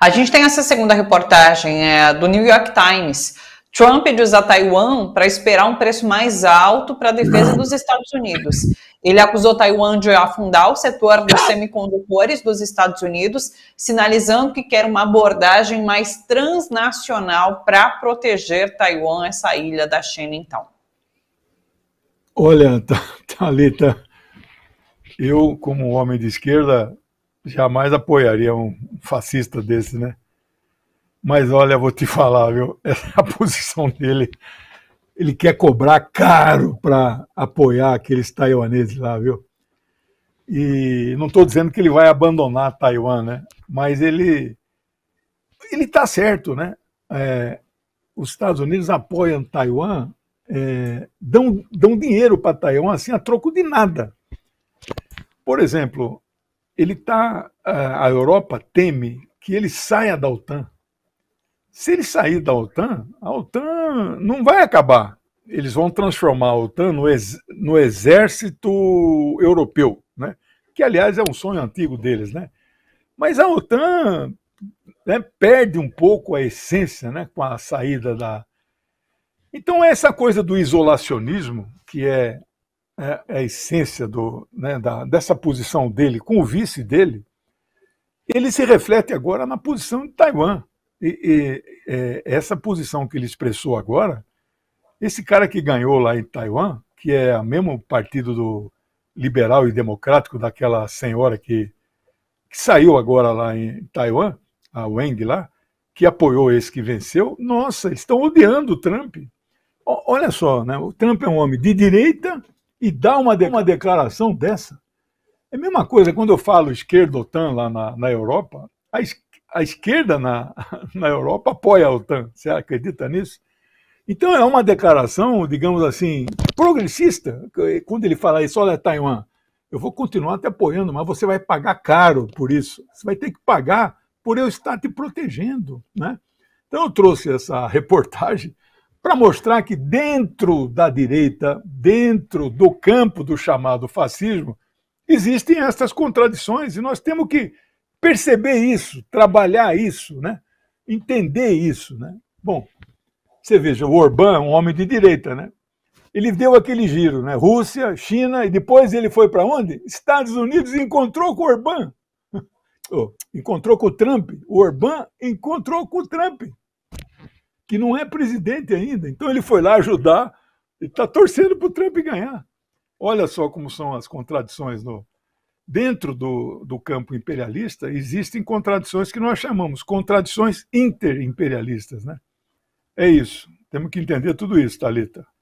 A gente tem essa segunda reportagem é, do New York Times. Trump diz a Taiwan para esperar um preço mais alto para a defesa dos Estados Unidos. Ele acusou Taiwan de afundar o setor dos semicondutores dos Estados Unidos, sinalizando que quer uma abordagem mais transnacional para proteger Taiwan, essa ilha da China, então. Olha, Thalita, eu, como homem de esquerda, jamais apoiaria um fascista desse, né? Mas olha, vou te falar, viu? Essa é posição dele, ele quer cobrar caro para apoiar aqueles taiwaneses lá, viu? E não estou dizendo que ele vai abandonar Taiwan, né? Mas ele ele está certo, né? É, os Estados Unidos apoiam Taiwan, é, dão, dão dinheiro para Taiwan assim a troco de nada. Por exemplo, ele tá, a Europa teme que ele saia da OTAN. Se ele sair da OTAN, a OTAN não vai acabar. Eles vão transformar a OTAN no, ex, no exército europeu, né? que, aliás, é um sonho antigo deles. Né? Mas a OTAN né, perde um pouco a essência né, com a saída da. Então, essa coisa do isolacionismo, que é é, é, a essência do, né, da, dessa posição dele com o vice dele, ele se reflete agora na posição de Taiwan. E, e é, essa posição que ele expressou agora, esse cara que ganhou lá em Taiwan, que é o mesmo partido do liberal e democrático daquela senhora que, que saiu agora lá em Taiwan, a Wang lá, que apoiou esse que venceu, nossa, eles estão odiando o Trump. O, olha só, né? o Trump é um homem de direita, e dá uma, de, uma declaração dessa. É a mesma coisa quando eu falo esquerda OTAN lá na, na Europa, a, es, a esquerda na, na Europa apoia a OTAN. Você acredita nisso? Então é uma declaração, digamos assim, progressista. Quando ele fala isso, olha Taiwan, eu vou continuar te apoiando, mas você vai pagar caro por isso. Você vai ter que pagar por eu estar te protegendo, né? Então eu trouxe essa reportagem para mostrar que dentro da direita, dentro do campo do chamado fascismo, existem estas contradições e nós temos que perceber isso, trabalhar isso, né? entender isso. Né? Bom, você veja, o Orbán, é um homem de direita, né? ele deu aquele giro, né? Rússia, China, e depois ele foi para onde? Estados Unidos e encontrou com o Orbán. Oh, encontrou com o Trump. O Orbán encontrou com o Trump que não é presidente ainda. Então ele foi lá ajudar e está torcendo para o Trump ganhar. Olha só como são as contradições no, dentro do, do campo imperialista. Existem contradições que nós chamamos contradições interimperialistas, né? É isso. Temos que entender tudo isso, Talita.